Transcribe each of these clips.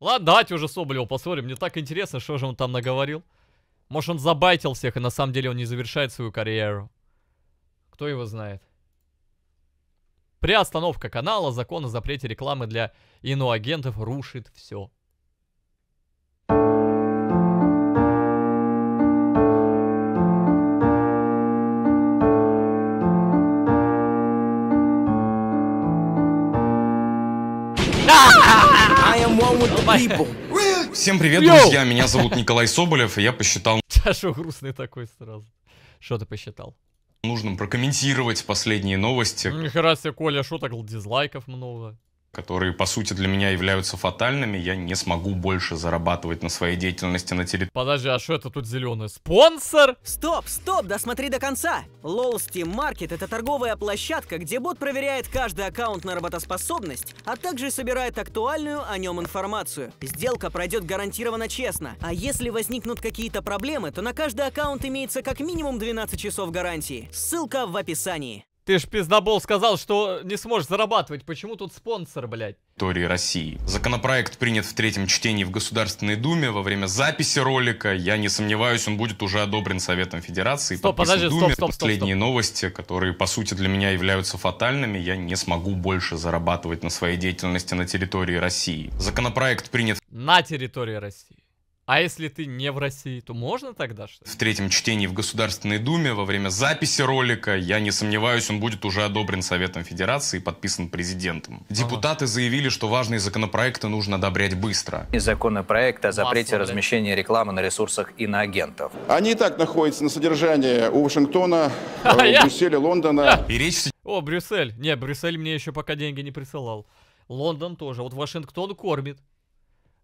Ладно, давайте уже Соболева посмотрим. Мне так интересно, что же он там наговорил. Может, он забайтил всех, и на самом деле он не завершает свою карьеру. Кто его знает. Приостановка канала, закон о запрете рекламы для иноагентов рушит все. Всем привет, Йоу! друзья, меня зовут Николай Соболев, и я посчитал... Да грустный такой сразу? Что ты посчитал? Нужно прокомментировать последние новости. Нихера себе, Коля, а что-то шуток, дизлайков много которые, по сути, для меня являются фатальными, я не смогу больше зарабатывать на своей деятельности на территории. Подожди, а что это тут зеленый? Спонсор? Стоп, стоп, досмотри до конца. LOL Steam Market — это торговая площадка, где бот проверяет каждый аккаунт на работоспособность, а также собирает актуальную о нем информацию. Сделка пройдет гарантированно честно, а если возникнут какие-то проблемы, то на каждый аккаунт имеется как минимум 12 часов гарантии. Ссылка в описании. Ты ж пиздобол сказал, что не сможешь зарабатывать. Почему тут спонсор, блядь? Тори России. Законопроект принят в третьем чтении в Государственной Думе во время записи ролика. Я не сомневаюсь, он будет уже одобрен Советом Федерации. Стоп, подожди, Думе. стоп, стоп, Последние стоп. новости, которые, по сути, для меня являются фатальными, я не смогу больше зарабатывать на своей деятельности на территории России. Законопроект принят... На территории России. А если ты не в России, то можно тогда что В третьем чтении в Государственной Думе во время записи ролика, я не сомневаюсь, он будет уже одобрен Советом Федерации и подписан президентом. Депутаты ага. заявили, что важные законопроекты нужно одобрять быстро. И законопроект о запрете Масло, размещения рекламы на ресурсах иноагентов. Они и так находятся на содержании у Вашингтона, а Брюсселя, Лондона. И речь... О, Брюссель. Не, Брюссель мне еще пока деньги не присылал. Лондон тоже. Вот Вашингтон кормит.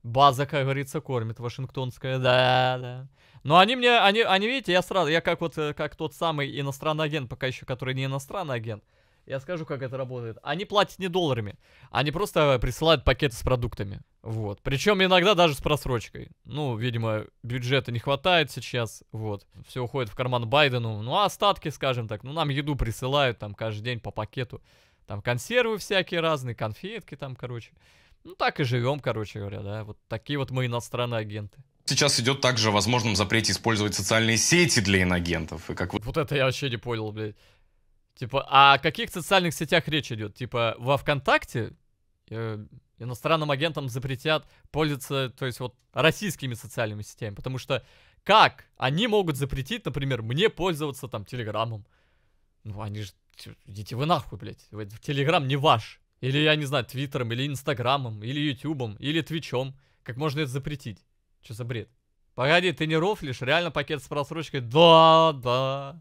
База, как говорится, кормит вашингтонская, да, да. Но они мне, они, они, видите, я сразу, я как вот, э, как тот самый иностранный агент, пока еще, который не иностранный агент. Я скажу, как это работает. Они платят не долларами, они просто присылают пакеты с продуктами. Вот. Причем иногда даже с просрочкой. Ну, видимо, бюджета не хватает сейчас. Вот. Все уходит в карман Байдену. Ну, а остатки, скажем так, ну, нам еду присылают там каждый день по пакету. Там консервы всякие разные, конфетки там, короче. Ну так и живем, короче говоря, да. Вот такие вот мы иностранные агенты. Сейчас идет также о возможном запрете использовать социальные сети для иногентов. И как Вот это я вообще не понял, блядь. Типа, а о каких социальных сетях речь идет? Типа, во ВКонтакте э, иностранным агентам запретят пользоваться, то есть вот, российскими социальными сетями. Потому что как они могут запретить, например, мне пользоваться там Телеграмом? Ну, они же, идите вы нахуй, блядь. Телеграм не ваш. Или, я не знаю, Твиттером, или Инстаграмом, или Ютубом, или Твичом. Как можно это запретить? Что за бред? Погоди, ты не рофлишь? Реально пакет с просрочкой? Да, да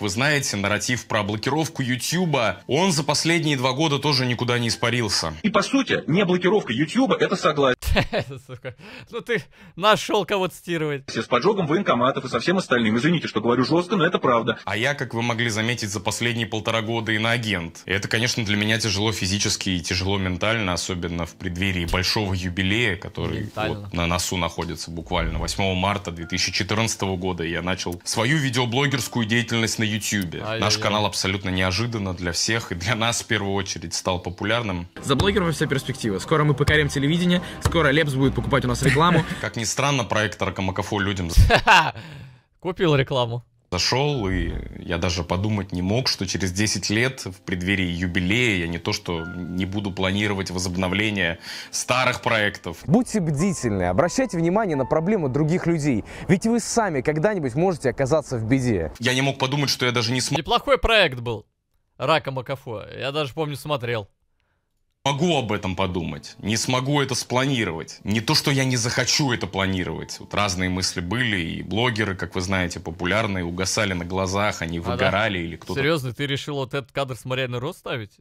вы знаете, нарратив про блокировку Ютьюба, он за последние два года тоже никуда не испарился. И по сути, не блокировка Ютьюба, это согласие. Ну ты нашел кого цитировать. С поджогом военкоматов и со всем остальным. Извините, что говорю жестко, но это правда. А я, как вы могли заметить, за последние полтора года иноагент. И это, конечно, для меня тяжело физически и тяжело ментально, особенно в преддверии большого юбилея, который на носу находится буквально. 8 марта 2014 года я начал свою видеоблогерскую деятельность на Ютьюбе. Наш канал абсолютно неожиданно для всех и для нас в первую очередь стал популярным. За блогерами вся перспектива. Скоро мы покорим телевидение, скоро Лепс будет покупать у нас рекламу. Как ни странно, проект Ракомакафо людям... Купил рекламу зашел, и я даже подумать не мог, что через 10 лет в преддверии юбилея я не то что не буду планировать возобновление старых проектов. Будьте бдительны, обращайте внимание на проблемы других людей, ведь вы сами когда-нибудь можете оказаться в беде. Я не мог подумать, что я даже не смог... Неплохой проект был. Рака Макафо. Я даже помню, смотрел могу об этом подумать, не смогу это спланировать. Не то, что я не захочу это планировать. Вот разные мысли были, и блогеры, как вы знаете, популярные, угасали на глазах, они а выгорали да? или кто-то... Серьезно, ты решил вот этот кадр с Марианой Рос ставить?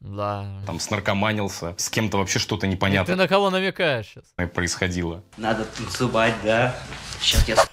Да. Там снаркоманился, с кем-то вообще что-то непонятно. И ты на кого намекаешь сейчас? Происходило. Надо танцевать, да? Сейчас я...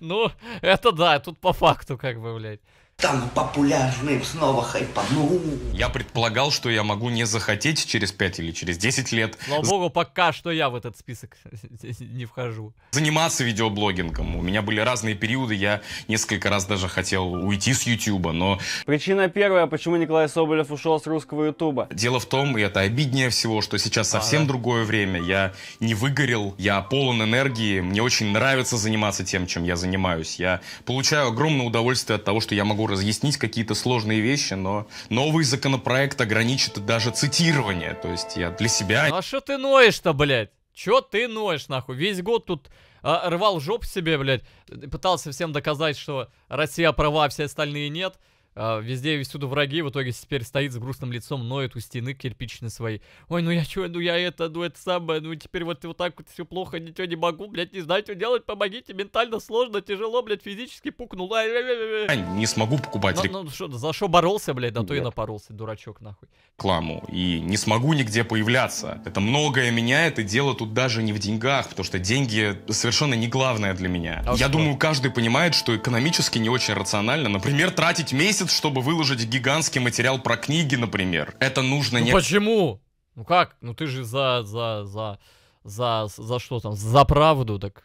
Ну, это да, тут по факту как бы, блядь там популярным снова хайпанул. Я предполагал, что я могу не захотеть через 5 или через 10 лет. Слава богу, пока что я в этот список не вхожу. Заниматься видеоблогингом. У меня были разные периоды, я несколько раз даже хотел уйти с Ютуба, но... Причина первая, почему Николай Соболев ушел с русского Ютуба. Дело в том, и это обиднее всего, что сейчас а, совсем а, другое время. Я не выгорел, я полон энергии, мне очень нравится заниматься тем, чем я занимаюсь. Я получаю огромное удовольствие от того, что я могу разъяснить какие-то сложные вещи, но новый законопроект ограничит даже цитирование. То есть я для себя... Ну, а что ты ноешь-то, блядь? Чё ты ноешь, нахуй? Весь год тут а, рвал жоп себе, блядь, пытался всем доказать, что Россия права, все остальные нет. А, везде и всюду враги, в итоге теперь стоит с грустным лицом, ноет у стены кирпичной своей. Ой, ну я чё, ну я это, ну это самое, ну теперь вот, вот так вот все плохо, ничего не могу, блядь, не знаю, что делать, помогите, ментально сложно, тяжело, блядь, физически пукнул. Ай, ай, ай, не смогу покупать ну, ну, шо, за что боролся, блядь, да Нет. то и напоролся, дурачок, нахуй. Кламу и не смогу нигде появляться. Это многое меняет, и дело тут даже не в деньгах, потому что деньги совершенно не главное для меня. А я что? думаю, каждый понимает, что экономически не очень рационально, например, тратить месяц месяц, чтобы выложить гигантский материал про книги, например. Это нужно ну не... почему? Ну как? Ну ты же за, за, за, за, за что там? За правду, так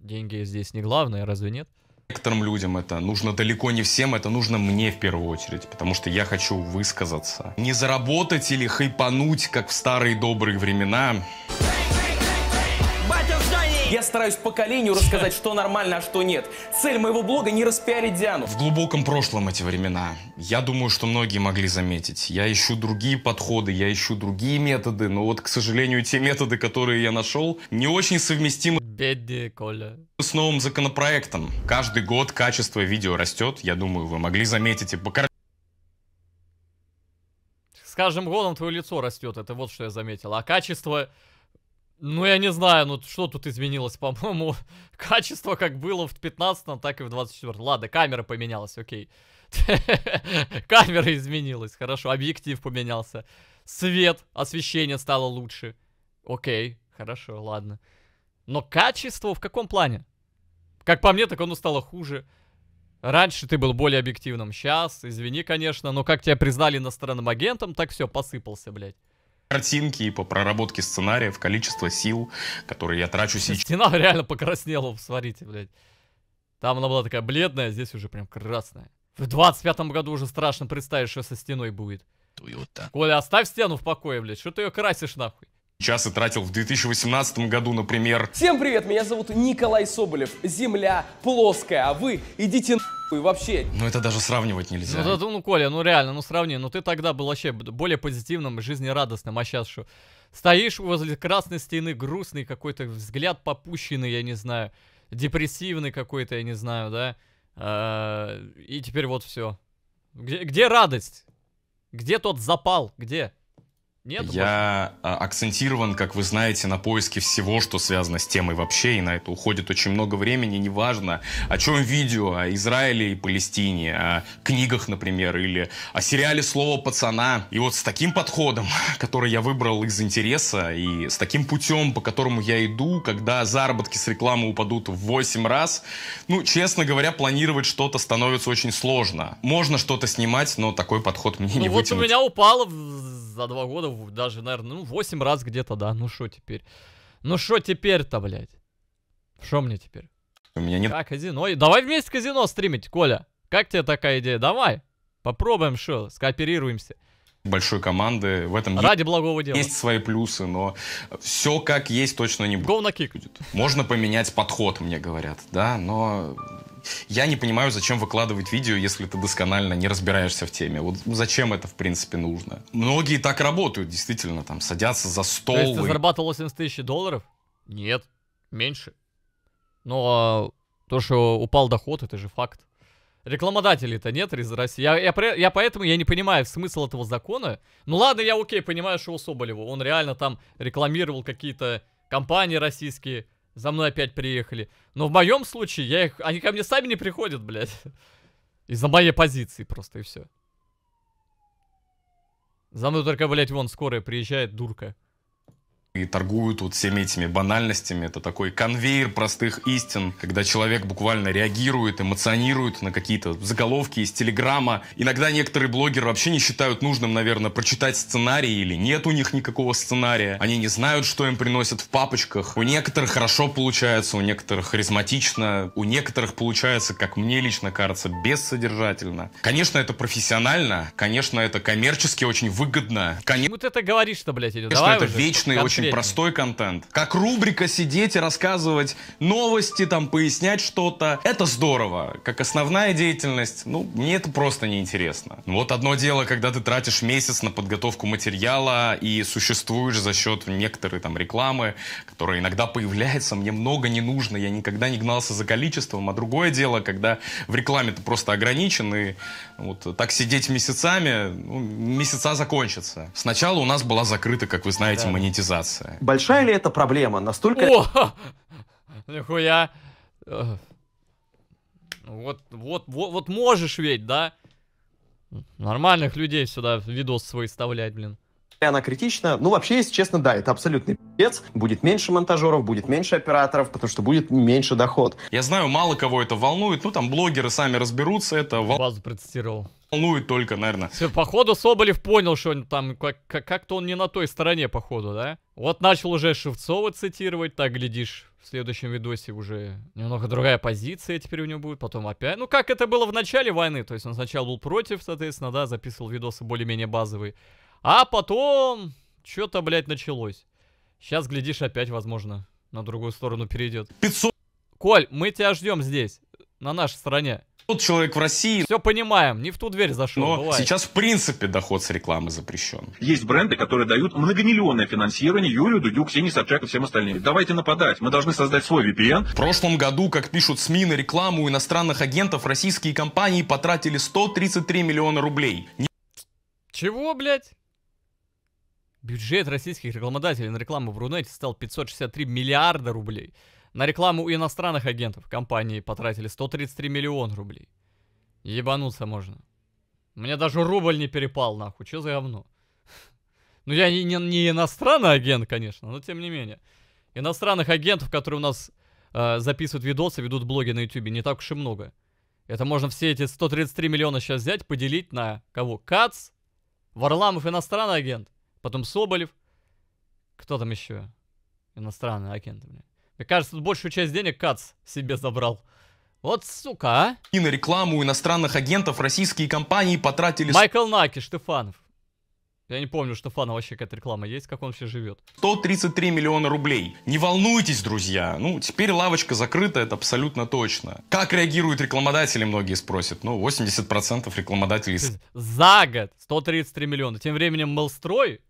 деньги здесь не главное, разве нет? Некоторым людям это нужно далеко не всем, это нужно мне в первую очередь, потому что я хочу высказаться. Не заработать или хайпануть, как в старые добрые времена. Hey! Я стараюсь поколению рассказать, что нормально, а что нет. Цель моего блога не распиарить Диану. В глубоком прошлом эти времена. Я думаю, что многие могли заметить. Я ищу другие подходы, я ищу другие методы, но вот, к сожалению, те методы, которые я нашел, не очень совместимы Бедный Коля. С новым законопроектом. Каждый год качество видео растет. Я думаю, вы могли заметить и покор... С каждым годом твое лицо растет, это вот что я заметил. А качество ну, я не знаю, ну что тут изменилось, по-моему, качество как было в 15 так и в 24 Ладно, камера поменялась, окей. Камера изменилась, хорошо, объектив поменялся. Свет, освещение стало лучше. Окей, хорошо, ладно. Но качество в каком плане? Как по мне, так оно стало хуже. Раньше ты был более объективным. Сейчас, извини, конечно, но как тебя признали иностранным агентом, так все, посыпался, блядь картинки, и по проработке сценария в количество сил, которые я трачу сейчас. Стена реально покраснела, смотрите, блядь. Там она была такая бледная, а здесь уже прям красная. В 25-м году уже страшно представишь, что со стеной будет. Туюта. Коля, оставь стену в покое, блядь, что ты ее красишь нахуй? часы тратил в 2018 году, например. Всем привет, меня зовут Николай Соболев. Земля плоская, а вы идите и вообще. Ну это даже сравнивать нельзя. Ну, да, ну, Коля, ну реально, ну сравни, ну ты тогда был вообще более позитивным, жизнерадостным, а сейчас что? Стоишь возле красной стены, грустный какой-то, взгляд попущенный, я не знаю, депрессивный какой-то, я не знаю, да? А, и теперь вот все. Где, где радость? Где тот запал? Где? Нет, я может... А, акцентирован, как вы знаете, на поиске всего, что связано с темой вообще, и на это уходит очень много времени, неважно, о чем видео, о Израиле и Палестине, о книгах, например, или о сериале «Слово пацана». И вот с таким подходом, который я выбрал из интереса, и с таким путем, по которому я иду, когда заработки с рекламы упадут в 8 раз, ну, честно говоря, планировать что-то становится очень сложно. Можно что-то снимать, но такой подход мне ну, не вот вытянуть. вот у меня упало за два года даже, наверное, ну, 8 раз где-то, да. Ну, что теперь? Ну, что теперь-то, блядь? Что мне теперь? У меня нет... так казино. Давай вместе казино стримить, Коля. Как тебе такая идея? Давай. Попробуем, что, скооперируемся большой команды. В этом Ради есть, благого дела. есть свои плюсы, но все как есть точно не будет. Go на кик. Можно поменять подход, мне говорят, да, но я не понимаю, зачем выкладывать видео, если ты досконально не разбираешься в теме. Вот зачем это, в принципе, нужно? Многие так работают, действительно, там, садятся за стол. То есть и... ты зарабатывал 80 тысяч долларов? Нет, меньше. Но ну, а, то, что упал доход, это же факт. Рекламодателей-то нет из России. Я, я, я поэтому я не понимаю смысл этого закона. Ну ладно, я окей, понимаю, что у Соболева. Он реально там рекламировал какие-то компании российские. За мной опять приехали. Но в моем случае я их... Они ко мне сами не приходят, блядь. Из-за моей позиции просто, и все. За мной только, блядь, вон скорая приезжает, дурка и торгуют вот всеми этими банальностями. Это такой конвейер простых истин, когда человек буквально реагирует, эмоционирует на какие-то заголовки из Телеграма. Иногда некоторые блогеры вообще не считают нужным, наверное, прочитать сценарий или нет у них никакого сценария. Они не знают, что им приносят в папочках. У некоторых хорошо получается, у некоторых харизматично, у некоторых получается, как мне лично кажется, бессодержательно. Конечно, это профессионально, конечно, это коммерчески очень выгодно. Ну, конечно, вот это говоришь, что, блядь, или давай это уже. вечный, очень очень простой контент. Как рубрика сидеть и рассказывать новости, там, пояснять что-то. Это здорово. Как основная деятельность, ну, мне это просто неинтересно. Ну, вот одно дело, когда ты тратишь месяц на подготовку материала и существуешь за счет некоторой там рекламы, которая иногда появляется, мне много не нужно, я никогда не гнался за количеством. А другое дело, когда в рекламе ты просто ограничен, и вот так сидеть месяцами, ну, месяца закончатся. Сначала у нас была закрыта, как вы знаете, да. монетизация Франция. Большая ли это проблема? Настолько... О! Нихуя! Вот, вот, вот, вот можешь ведь, да? Нормальных людей сюда видос свой вставлять, блин она критична. Ну, вообще, если честно, да, это абсолютный пипец. Будет меньше монтажеров, будет меньше операторов, потому что будет меньше доход. Я знаю, мало кого это волнует. Ну, там блогеры сами разберутся. Это вол... базу процитировал. Волнует только, наверное. Все, походу, Соболев понял, что он там как-то как он не на той стороне, походу, да? Вот начал уже Шевцова цитировать, так глядишь. В следующем видосе уже немного другая позиция теперь у него будет, потом опять. Ну, как это было в начале войны, то есть он сначала был против, соответственно, да, записывал видосы более-менее базовые. А потом... Что-то, блядь, началось. Сейчас, глядишь, опять, возможно, на другую сторону перейдет. 500... Коль, мы тебя ждем здесь, на нашей стороне. Тут человек в России. Все понимаем, не в ту дверь зашел. Но бывает. сейчас в принципе доход с рекламы запрещен. Есть бренды, которые дают многомиллионное финансирование Юрию Дудю, Ксении Собчак и всем остальным. Давайте нападать, мы должны создать свой VPN. В прошлом году, как пишут СМИ, на рекламу иностранных агентов российские компании потратили 133 миллиона рублей. Чего, блядь? Бюджет российских рекламодателей на рекламу в Рунете стал 563 миллиарда рублей. На рекламу у иностранных агентов компании потратили 133 миллиона рублей. Ебануться можно. Мне даже рубль не перепал, нахуй, что за говно? Ну, я не, не, не иностранный агент, конечно, но тем не менее. Иностранных агентов, которые у нас э, записывают видосы, ведут блоги на ютюбе, не так уж и много. Это можно все эти 133 миллиона сейчас взять, поделить на кого? Кац, Варламов иностранный агент, потом Соболев. Кто там еще? Иностранный агент, блин. Мне кажется, тут большую часть денег Кац себе забрал. Вот сука, а? И на рекламу иностранных агентов российские компании потратили... Майкл Наки, Штефанов. Я не помню, что фана вообще какая-то реклама есть, как он все живет. 133 миллиона рублей. Не волнуйтесь, друзья. Ну, теперь лавочка закрыта, это абсолютно точно. Как реагируют рекламодатели, многие спросят. Ну, 80% рекламодателей... За год 133 миллиона. Тем временем Мелстрой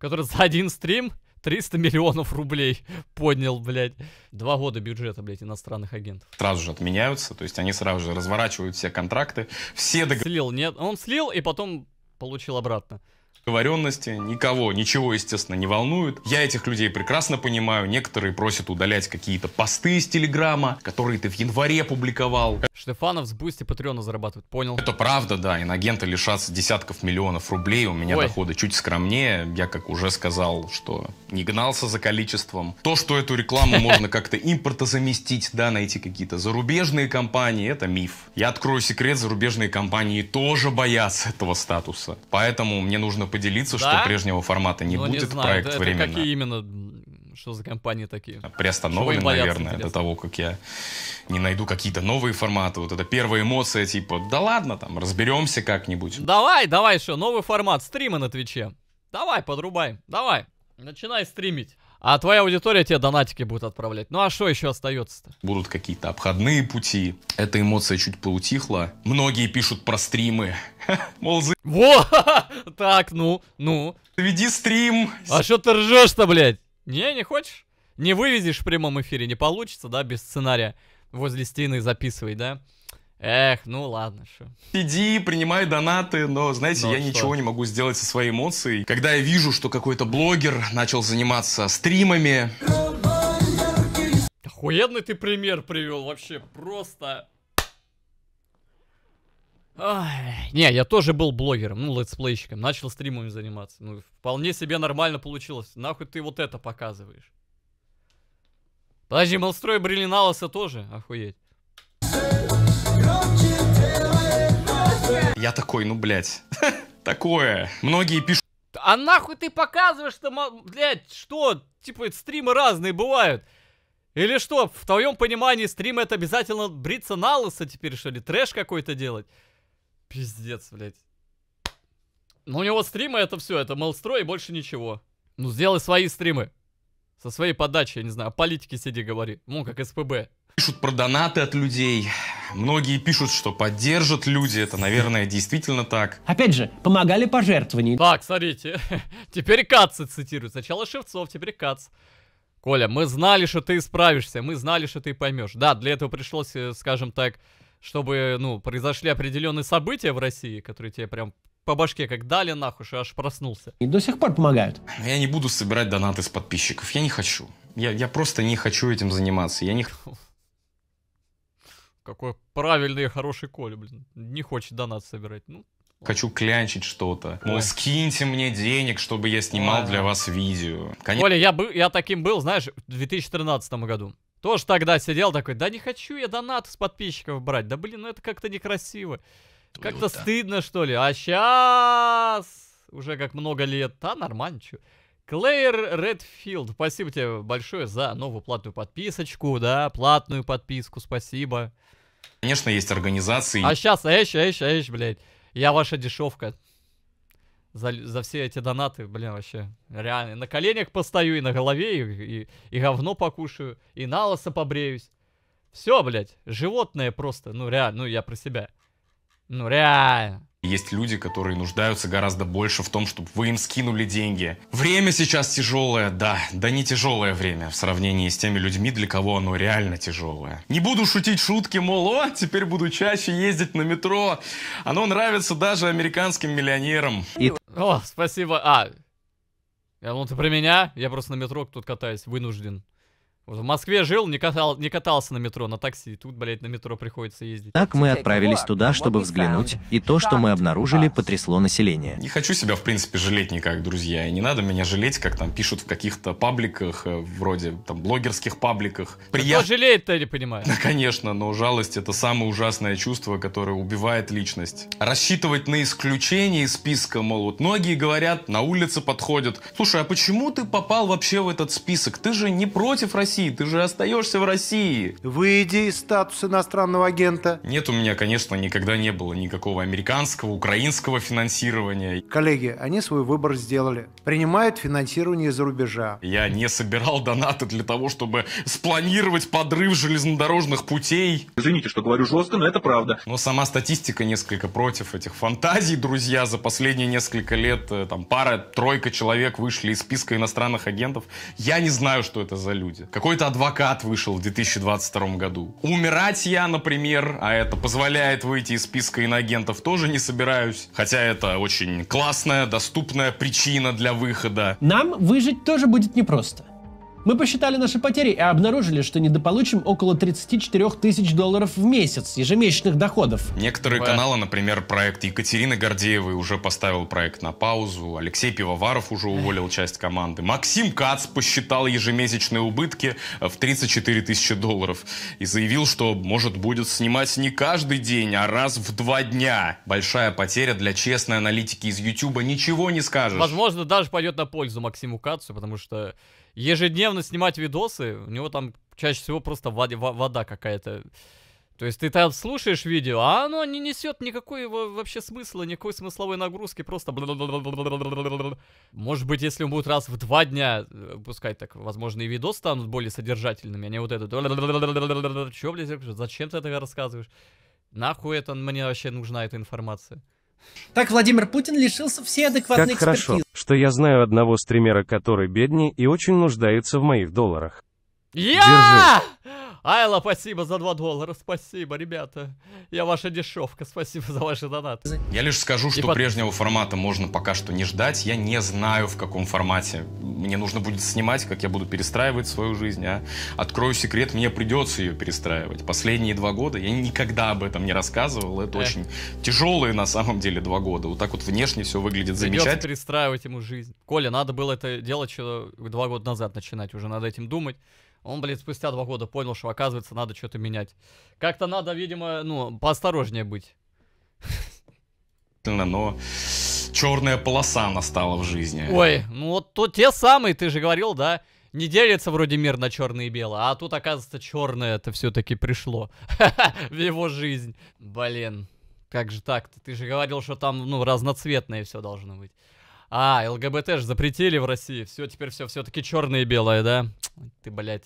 который за один стрим 300 миллионов рублей поднял, блядь. Два года бюджета, блядь, иностранных агентов. Сразу же отменяются, то есть они сразу же разворачивают все контракты, все договоры. Слил, нет, он слил и потом получил обратно договоренности, никого, ничего, естественно, не волнует. Я этих людей прекрасно понимаю. Некоторые просят удалять какие-то посты из Телеграма, которые ты в январе публиковал. Штефанов с Бусти Патреона зарабатывает, понял? Это правда, да. Иногенты лишатся десятков миллионов рублей. У меня Ой. доходы чуть скромнее. Я, как уже сказал, что не гнался за количеством. То, что эту рекламу можно как-то импортозаместить, да, найти какие-то зарубежные компании, это миф. Я открою секрет, зарубежные компании тоже боятся этого статуса. Поэтому мне нужно поделиться, да? что прежнего формата не ну, будет, не знаю, проект это, это временно. какие именно, что за компании такие? А, приостановлены, наверное, интересно. до того, как я не найду какие-то новые форматы. Вот это первая эмоция, типа, да ладно, там, разберемся как-нибудь. Давай, давай, что, новый формат, стримы на Твиче. Давай, подрубай, давай, начинай стримить. А твоя аудитория тебе донатики будет отправлять. Ну а что еще остается-то? Будут какие-то обходные пути. Эта эмоция чуть поутихла. Многие пишут про стримы. Мол, за... Во! Так, ну, ну. Веди стрим. А что ты ржешь-то, блядь? Не, не хочешь? Не вывезешь в прямом эфире, не получится, да, без сценария. Возле стены записывай, да? Эх, ну ладно, что. Иди, принимай донаты, но, знаете, но я что? ничего не могу сделать со своей эмоцией. Когда я вижу, что какой-то блогер начал заниматься стримами... Охуенный ты пример привел, вообще просто... Ой, не, я тоже был блогером, ну, летсплейщиком, начал стримами заниматься. Ну, вполне себе нормально получилось. Нахуй ты вот это показываешь? Подожди, Малстрой Бриллиналоса тоже? Охуеть. Я такой, ну, блядь, такое. Многие пишут... А нахуй ты показываешь, что, блядь, что? Типа, стримы разные бывают. Или что, в твоем понимании стрим это обязательно бриться на лысо теперь, что ли? Трэш какой-то делать? Пиздец, блядь. Ну, у него стримы это все, это Мелстрой и больше ничего. Ну, сделай свои стримы. Со своей подачей, я не знаю, о политике сиди говори. Ну, как СПБ пишут про донаты от людей. Многие пишут, что поддержат люди. Это, наверное, действительно так. Опять же, помогали пожертвования. Так, смотрите. Теперь Каца цитирует. Сначала Шевцов, теперь Кац. Коля, мы знали, что ты справишься. Мы знали, что ты поймешь. Да, для этого пришлось, э, скажем так, чтобы, ну, произошли определенные события в России, которые тебе прям по башке как дали нахуй, что аж проснулся. И до сих пор помогают. Я не буду собирать донаты с подписчиков. Я не хочу. Я, я просто не хочу этим заниматься. Я не... хочу. Какой правильный и хороший Коля, блин. Не хочет донат собирать. Ну, Хочу клянчить что-то. Ну, скиньте мне денег, чтобы я снимал для вас видео. Конечно... Коля, я, был, я таким был, знаешь, в 2013 году. Тоже тогда сидел такой, да не хочу я донат с подписчиков брать. Да блин, ну это как-то некрасиво. Как-то стыдно, что ли. А сейчас уже как много лет. Да, нормально, что. Клэйр Редфилд, спасибо тебе большое за новую платную подписочку, да, платную подписку, спасибо. Конечно, есть организации. А сейчас, эш, эш, эш, блядь, я ваша дешевка. За, за все эти донаты, блин, вообще, реально, на коленях постою, и на голове, и, и, и говно покушаю, и на лосо побреюсь. Все, блядь, животное просто, ну реально, ну я про себя. Ну реально. Есть люди, которые нуждаются гораздо больше в том, чтобы вы им скинули деньги. Время сейчас тяжелое, да, да не тяжелое время в сравнении с теми людьми, для кого оно реально тяжелое. Не буду шутить шутки, мол, о, теперь буду чаще ездить на метро. Оно нравится даже американским миллионерам. И... О, спасибо. А, я думал, ну, ты про меня? Я просто на метро тут катаюсь, вынужден в Москве жил, не, катал, не катался на метро, на такси. Тут, блядь, на метро приходится ездить. Так мы отправились туда, чтобы взглянуть, и то, что мы обнаружили, потрясло население. Не хочу себя, в принципе, жалеть никак, друзья. И не надо меня жалеть, как там пишут в каких-то пабликах, э, вроде там блогерских пабликах. Прият... Кто жалеет-то, я не понимаю. Да, конечно, но жалость — это самое ужасное чувство, которое убивает личность. Рассчитывать на исключение из списка, мол, вот многие говорят, на улице подходят. Слушай, а почему ты попал вообще в этот список? Ты же не против России России, ты же остаешься в России. Выйди из статуса иностранного агента. Нет, у меня, конечно, никогда не было никакого американского, украинского финансирования. Коллеги, они свой выбор сделали. Принимают финансирование из-за рубежа. Я не собирал донаты для того, чтобы спланировать подрыв железнодорожных путей. Извините, что говорю жестко, но это правда. Но сама статистика несколько против этих фантазий, друзья. За последние несколько лет э, там пара-тройка человек вышли из списка иностранных агентов. Я не знаю, что это за люди. Какой-то адвокат вышел в 2022 году. Умирать я, например, а это позволяет выйти из списка иноагентов, тоже не собираюсь. Хотя это очень классная, доступная причина для выхода. Нам выжить тоже будет непросто. Мы посчитали наши потери и обнаружили, что недополучим около 34 тысяч долларов в месяц ежемесячных доходов. Некоторые каналы, например, проект Екатерины Гордеевой уже поставил проект на паузу, Алексей Пивоваров уже уволил часть команды, Максим Кац посчитал ежемесячные убытки в 34 тысячи долларов и заявил, что, может, будет снимать не каждый день, а раз в два дня. Большая потеря для честной аналитики из Ютуба, ничего не скажешь. Возможно, даже пойдет на пользу Максиму Кацу, потому что ежедневно снимать видосы, у него там чаще всего просто вода, какая-то. То есть ты там слушаешь видео, а оно не несет никакой вообще смысла, никакой смысловой нагрузки, просто... Может быть, если он будет раз в два дня э, пускать, так, возможно, и видос станут более содержательными, а не вот этот. Чё, блядь, зачем ты это рассказываешь? Нахуй это мне вообще нужна эта информация? Так Владимир Путин лишился всей адекватной как экспертизы. хорошо, что я знаю одного стримера, который беднее и очень нуждается в моих долларах. Я! Держи. Айла, спасибо за 2 доллара, спасибо, ребята. Я ваша дешевка, спасибо за ваши донаты. Я лишь скажу, что под... прежнего формата можно пока что не ждать. Я не знаю, в каком формате. Мне нужно будет снимать, как я буду перестраивать свою жизнь. А открою секрет, мне придется ее перестраивать. Последние два года я никогда об этом не рассказывал. Это Эх. очень тяжелые на самом деле два года. Вот так вот внешне все выглядит придется замечательно. перестраивать ему жизнь. Коля, надо было это делать два года назад начинать. Уже надо этим думать. Он, блин, спустя два года понял, что, оказывается, надо что-то менять. Как-то надо, видимо, ну, поосторожнее быть. Но черная полоса настала в жизни. Ой, ну вот то те самые, ты же говорил, да? Не делится вроде мир на черное и белое, а тут, оказывается, черное это все-таки пришло в его жизнь. Блин, как же так-то? Ты же говорил, что там, ну, разноцветное все должно быть. А, ЛГБТ же запретили в России. Все, теперь все, все-таки черное и белое, да? Ты, блядь,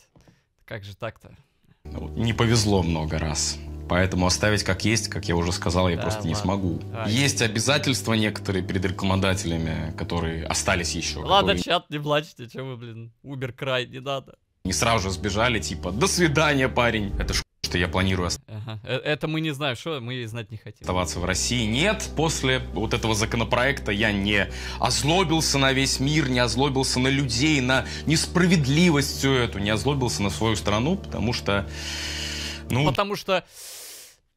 как же так-то? Ну, не повезло много раз. Поэтому оставить как есть, как я уже сказал, я да, просто ладно. не смогу. А, есть обязательства некоторые перед рекламодателями, которые остались еще. Ладно, которые... чат, не плачьте, чем вы, блин, убер край, не надо. Не сразу же сбежали, типа, до свидания, парень. Это ж что я планирую ага. Э, это мы не знаем, что мы знать не хотим. Оставаться в России нет. После вот этого законопроекта я не озлобился на весь мир, не озлобился на людей, на несправедливость всю эту, не озлобился на свою страну, потому что... Ну... Потому что...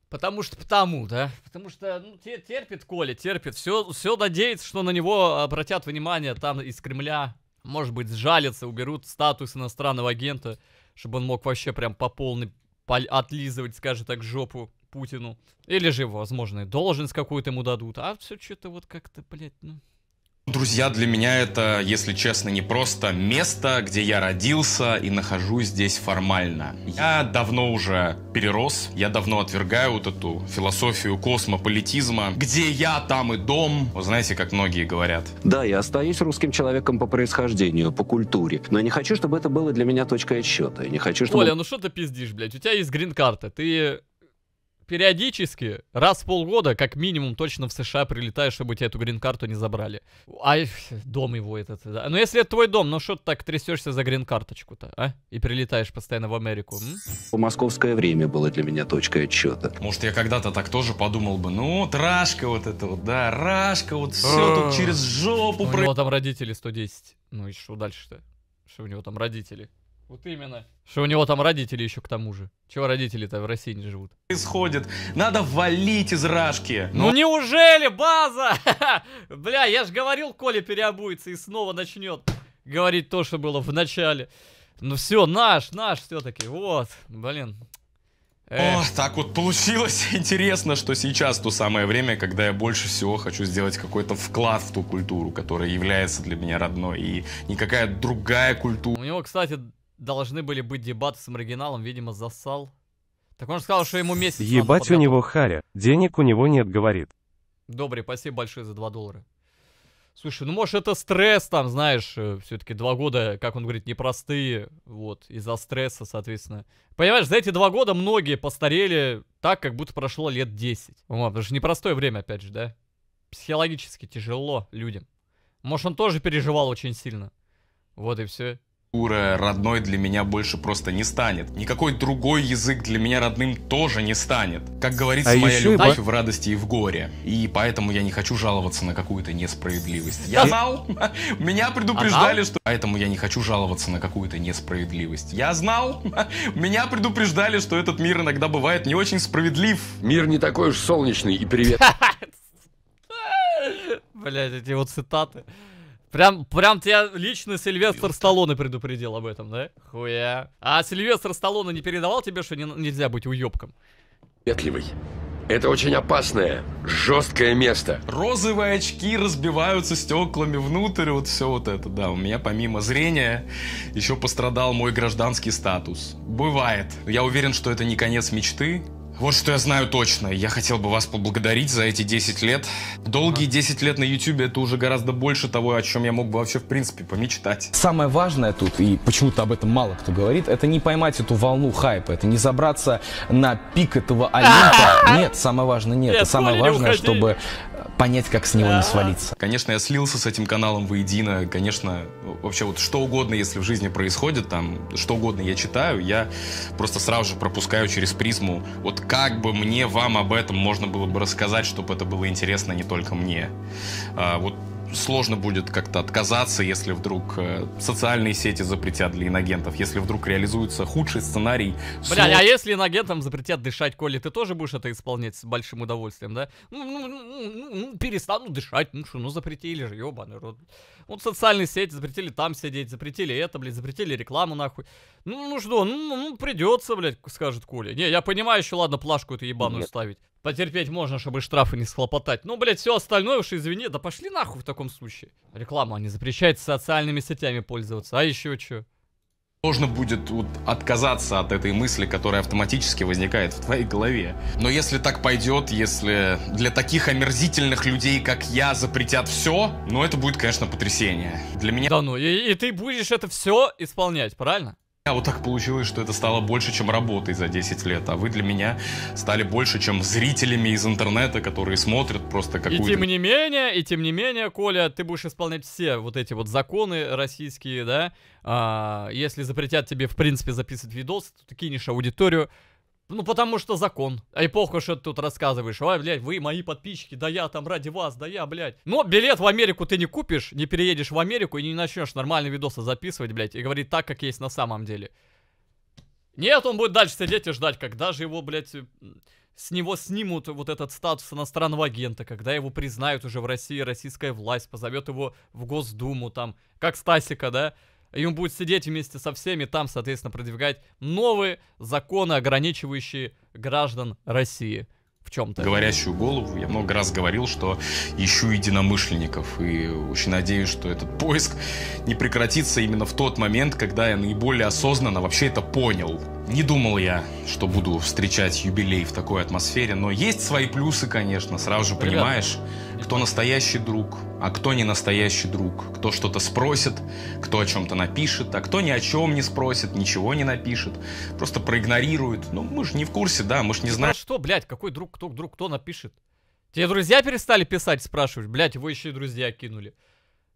Потому что потому, да? Потому что ну, терпит Коля, терпит. Все, все надеется, что на него обратят внимание там из Кремля. Может быть, сжалится, уберут статус иностранного агента, чтобы он мог вообще прям по полной отлизывать, скажем так, жопу Путину. Или же, возможно, должность какую-то ему дадут. А все что-то вот как-то, блядь, ну... Друзья, для меня это, если честно, не просто место, где я родился и нахожусь здесь формально. Я давно уже перерос, я давно отвергаю вот эту философию космополитизма, где я там и дом, вы знаете, как многие говорят. Да, я остаюсь русским человеком по происхождению, по культуре, но я не хочу, чтобы это было для меня точкой отсчета. Я не хочу, чтобы... Оля, ну что ты пиздишь, блядь? У тебя есть грин-карта, ты периодически, раз в полгода, как минимум, точно в США прилетаешь, чтобы тебе эту грин-карту не забрали. Ай, дом его этот, да. Но ну, если это твой дом, ну что ты так трясешься за грин-карточку-то, а? И прилетаешь постоянно в Америку. М? Московское время было для меня точкой отчета. Может, я когда-то так тоже подумал бы, ну вот вот это вот, да, Рашка вот все а. тут через жопу. У него там родители 110. Ну и что дальше-то? Что у него там родители? Вот именно. Что у него там родители еще к тому же. Чего родители-то в России не живут? Происходит. Надо валить из рашки. Но... Ну, ну неужели, база? Бля, я же говорил, Коля переобуется и снова начнет говорить то, что было в начале. Ну все, наш, наш все-таки. Вот, блин. Эх. О, так вот получилось. Интересно, что сейчас то самое время, когда я больше всего хочу сделать какой-то вклад в ту культуру, которая является для меня родной, и никакая другая культура. У него, кстати, должны были быть дебаты с маргиналом, видимо, засал. Так он же сказал, что ему месяц Ебать у него харя, денег у него нет, говорит. Добрый, спасибо большое за 2 доллара. Слушай, ну может это стресс там, знаешь, э, все-таки два года, как он говорит, непростые, вот, из-за стресса, соответственно. Понимаешь, за эти два года многие постарели так, как будто прошло лет 10. Вот, потому что непростое время, опять же, да? Психологически тяжело людям. Может, он тоже переживал очень сильно. Вот и все культура родной для меня больше просто не станет. Никакой другой язык для меня родным тоже не станет. Как говорится, а моя любовь и... в радости и в горе. И поэтому я не хочу жаловаться на какую-то несправедливость. Я знал! Меня предупреждали, что... Поэтому я не хочу жаловаться на какую-то несправедливость. Я знал! Меня предупреждали, что этот мир иногда бывает не очень справедлив. Мир не такой уж солнечный и привет. Блять, эти вот цитаты. Прям, прям тебя лично Сильвестр Сталлоне предупредил об этом, да? Хуя. А Сильвестр Сталлоне не передавал тебе, что не, нельзя быть уёбком? Ветливый. Это очень опасное, жесткое место. Розовые очки разбиваются стеклами внутрь, вот все вот это, да. У меня помимо зрения еще пострадал мой гражданский статус. Бывает. Я уверен, что это не конец мечты, вот что я знаю точно. Я хотел бы вас поблагодарить за эти 10 лет. Долгие 10 лет на YouTube это уже гораздо больше того, о чем я мог бы вообще в принципе помечтать. Самое важное тут, и почему-то об этом мало кто говорит, это не поймать эту волну хайпа, это не забраться на пик этого Олимпа. Нет, самое важное нет. Самое важное, чтобы понять, как с него не свалиться. Конечно, я слился с этим каналом воедино. Конечно, вообще вот что угодно, если в жизни происходит, там, что угодно я читаю, я просто сразу же пропускаю через призму, вот как бы мне, вам об этом можно было бы рассказать, чтобы это было интересно не только мне. А, вот сложно будет как-то отказаться, если вдруг социальные сети запретят для иногентов, если вдруг реализуется худший сценарий. Бля, сло... а если иногентам запретят дышать, Коли, ты тоже будешь это исполнять с большим удовольствием, да? Ну, ну, ну, ну перестану дышать, ну что, ну запретили же, ебаный рот. Вот социальные сети запретили там сидеть, запретили это, блядь, запретили рекламу нахуй. Ну, ну что, ну, ну придется, блядь, скажет Коля. Не, я понимаю еще, ладно, плашку эту ебаную Нет. ставить. Потерпеть можно, чтобы штрафы не схлопотать. Ну, блядь, все остальное уж извини. Да пошли нахуй в таком случае. Реклама не запрещает социальными сетями пользоваться. А еще что? Сложно будет вот, отказаться от этой мысли, которая автоматически возникает в твоей голове. Но если так пойдет, если для таких омерзительных людей, как я, запретят все, ну это будет, конечно, потрясение. Для меня... Да ну, и, и ты будешь это все исполнять, правильно? А вот так получилось, что это стало больше, чем работой за 10 лет, а вы для меня стали больше, чем зрителями из интернета, которые смотрят просто какую-то... И тем не менее, и тем не менее, Коля, ты будешь исполнять все вот эти вот законы российские, да? А, если запретят тебе, в принципе, записывать видос, то ты кинешь аудиторию ну, потому что закон. Ай, похуй, что ты тут рассказываешь. Ой, блядь, вы мои подписчики, да я там ради вас, да я, блядь. Но билет в Америку ты не купишь, не переедешь в Америку и не начнешь нормальные видосы записывать, блядь, и говорить так, как есть на самом деле. Нет, он будет дальше сидеть и ждать, когда же его, блядь, э, с него снимут вот этот статус иностранного агента, когда его признают уже в России, российская власть позовет его в Госдуму, там, как Стасика, да? и он будет сидеть вместе со всеми там, соответственно, продвигать новые законы, ограничивающие граждан России в чем-то. Говорящую голову. Я много раз говорил, что ищу единомышленников. И очень надеюсь, что этот поиск не прекратится именно в тот момент, когда я наиболее осознанно вообще это понял. Не думал я, что буду встречать юбилей в такой атмосфере, но есть свои плюсы, конечно, сразу же понимаешь, кто настоящий друг, а кто не настоящий друг, кто что-то спросит, кто о чем-то напишет, а кто ни о чем не спросит, ничего не напишет, просто проигнорирует. Ну, мы же не в курсе, да, мы же не знаем. А что, блядь, какой друг, кто друг, кто напишет? Тебе друзья перестали писать, спрашиваешь? Блядь, его еще и друзья кинули.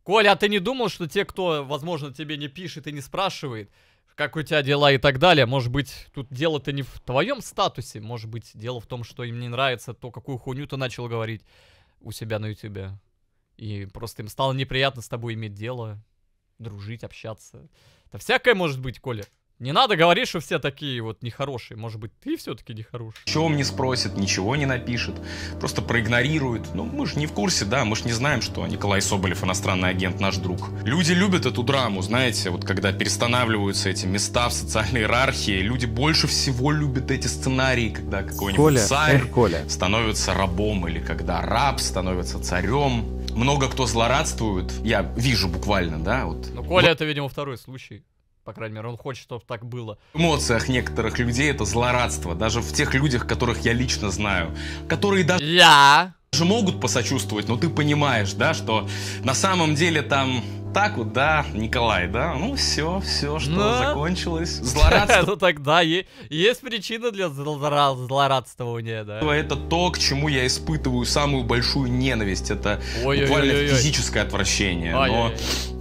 Коля, а ты не думал, что те, кто, возможно, тебе не пишет и не спрашивает, как у тебя дела и так далее. Может быть, тут дело-то не в твоем статусе, может быть, дело в том, что им не нравится то, какую хуйню ты начал говорить у себя на ютубе. И просто им стало неприятно с тобой иметь дело, дружить, общаться. Да всякое может быть, Коля. Не надо говорить, что все такие вот нехорошие. Может быть, ты все-таки нехороший. Чем не спросит, ничего не напишет, просто проигнорирует. Ну, мы же не в курсе, да, мы же не знаем, что Николай Соболев, иностранный агент, наш друг. Люди любят эту драму, знаете, вот когда перестанавливаются эти места в социальной иерархии, люди больше всего любят эти сценарии, когда какой-нибудь царь Коля. становится рабом или когда раб становится царем. Много кто злорадствует, я вижу буквально, да, вот. Ну, Коля, это, видимо, второй случай. По крайней мере, он хочет, чтобы так было. В эмоциях некоторых людей это злорадство. Даже в тех людях, которых я лично знаю. Которые даже... Я... Даже могут посочувствовать, но ты понимаешь, да, что на самом деле там так вот, да, Николай, да? Ну все, все, что Но... Ну. закончилось. Злорадство. Ну тогда есть причина для злорадствования, да. Это то, к чему я испытываю самую большую ненависть. Это буквально физическое отвращение. Но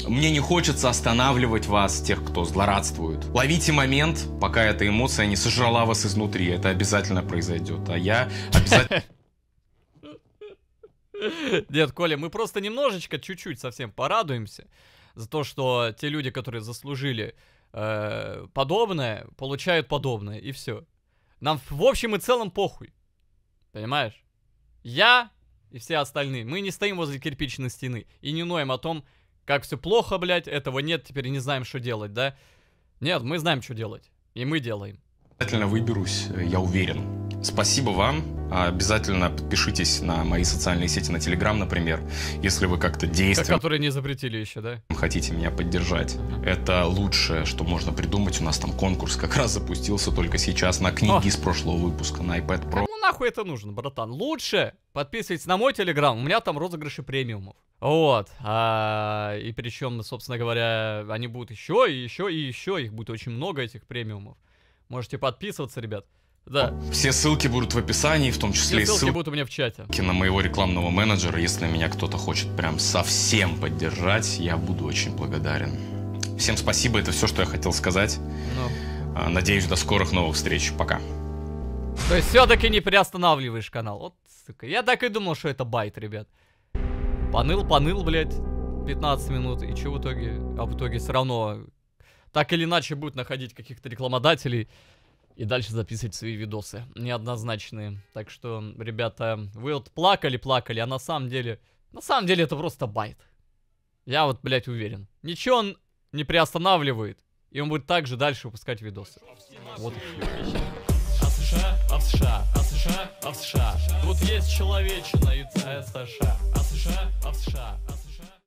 мне не хочется останавливать вас, тех, кто злорадствует. Ловите момент, пока эта эмоция не сожрала вас изнутри. Это обязательно произойдет. А я обязательно... Нет, Коля, мы просто немножечко, чуть-чуть совсем порадуемся за то, что те люди, которые заслужили э, подобное, получают подобное, и все. Нам в общем и целом похуй. Понимаешь? Я и все остальные. Мы не стоим возле кирпичной стены и не ноем о том, как все плохо, блядь, этого нет, теперь не знаем, что делать, да? Нет, мы знаем, что делать. И мы делаем. Обязательно выберусь, я уверен. Спасибо вам. Обязательно подпишитесь на мои социальные сети, на Телеграм, например, если вы как-то действуете. Которые не запретили еще, да? Хотите меня поддержать. Это лучшее, что можно придумать. У нас там конкурс как раз запустился только сейчас на книги О. из прошлого выпуска на iPad Pro. Кому нахуй это нужно, братан? Лучше подписывайтесь на мой Телеграм, у меня там розыгрыши премиумов. Вот, а, и причем, собственно говоря, они будут еще и еще и еще, их будет очень много этих премиумов. Можете подписываться, ребят. Да. Все ссылки будут в описании, в том числе Все и ссылки, ссылки будут у меня в чате. На моего рекламного менеджера, если меня кто-то хочет прям совсем поддержать, я буду очень благодарен. Всем спасибо, это все, что я хотел сказать. Ну. А, надеюсь, до скорых новых встреч. Пока. То есть все-таки не приостанавливаешь канал. Вот, сука. Я так и думал, что это байт, ребят. Поныл, поныл, блядь, 15 минут. И что в итоге? А в итоге все равно так или иначе будет находить каких-то рекламодателей и дальше записывать свои видосы неоднозначные. Так что, ребята, вы вот плакали-плакали, а на самом деле... На самом деле это просто байт. Я вот, блядь, уверен. Ничего он не приостанавливает. И он будет также дальше выпускать видосы. Вот А США, а США, а США, а США. Тут есть человечина и а США. А США, а США, а США.